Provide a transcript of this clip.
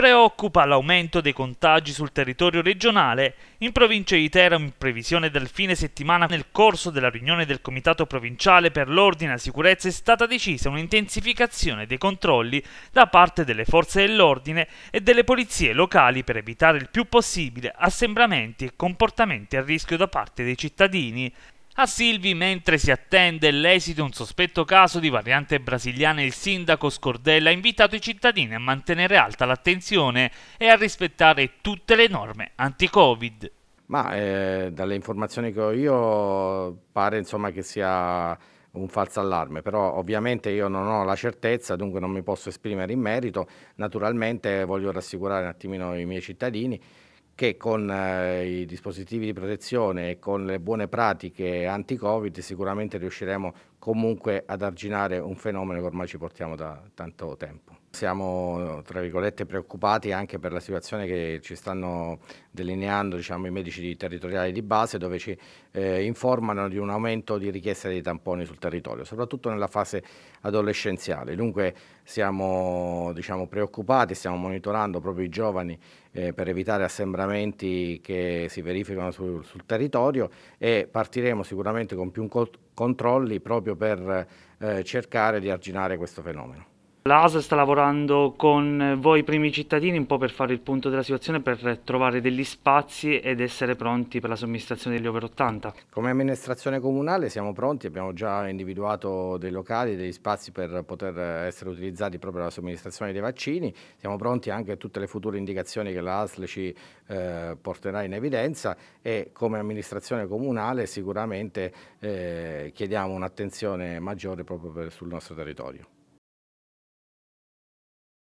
Preoccupa l'aumento dei contagi sul territorio regionale in provincia di Teramo in previsione del fine settimana. Nel corso della riunione del Comitato Provinciale per l'Ordine e la Sicurezza è stata decisa un'intensificazione dei controlli da parte delle forze dell'ordine e delle polizie locali per evitare il più possibile assembramenti e comportamenti a rischio da parte dei cittadini. A Silvi, mentre si attende l'esito di un sospetto caso di variante brasiliana, il sindaco Scordella ha invitato i cittadini a mantenere alta l'attenzione e a rispettare tutte le norme anti-Covid. Ma eh, dalle informazioni che ho io pare insomma, che sia un falso allarme, però ovviamente io non ho la certezza, dunque non mi posso esprimere in merito. Naturalmente voglio rassicurare un attimino i miei cittadini che con eh, i dispositivi di protezione e con le buone pratiche anti-Covid sicuramente riusciremo comunque ad arginare un fenomeno che ormai ci portiamo da tanto tempo. Siamo tra virgolette preoccupati anche per la situazione che ci stanno delineando diciamo, i medici territoriali di base dove ci eh, informano di un aumento di richieste dei tamponi sul territorio, soprattutto nella fase adolescenziale. Dunque siamo diciamo, preoccupati, stiamo monitorando proprio i giovani eh, per evitare assembramenti che si verificano sul, sul territorio e partiremo sicuramente con più un controlli proprio per eh, cercare di arginare questo fenomeno. L'ASL sta lavorando con voi primi cittadini un po' per fare il punto della situazione, per trovare degli spazi ed essere pronti per la somministrazione degli over 80. Come amministrazione comunale siamo pronti, abbiamo già individuato dei locali, degli spazi per poter essere utilizzati proprio per la somministrazione dei vaccini, siamo pronti anche a tutte le future indicazioni che l'ASL ci eh, porterà in evidenza e come amministrazione comunale sicuramente eh, chiediamo un'attenzione maggiore proprio per, sul nostro territorio.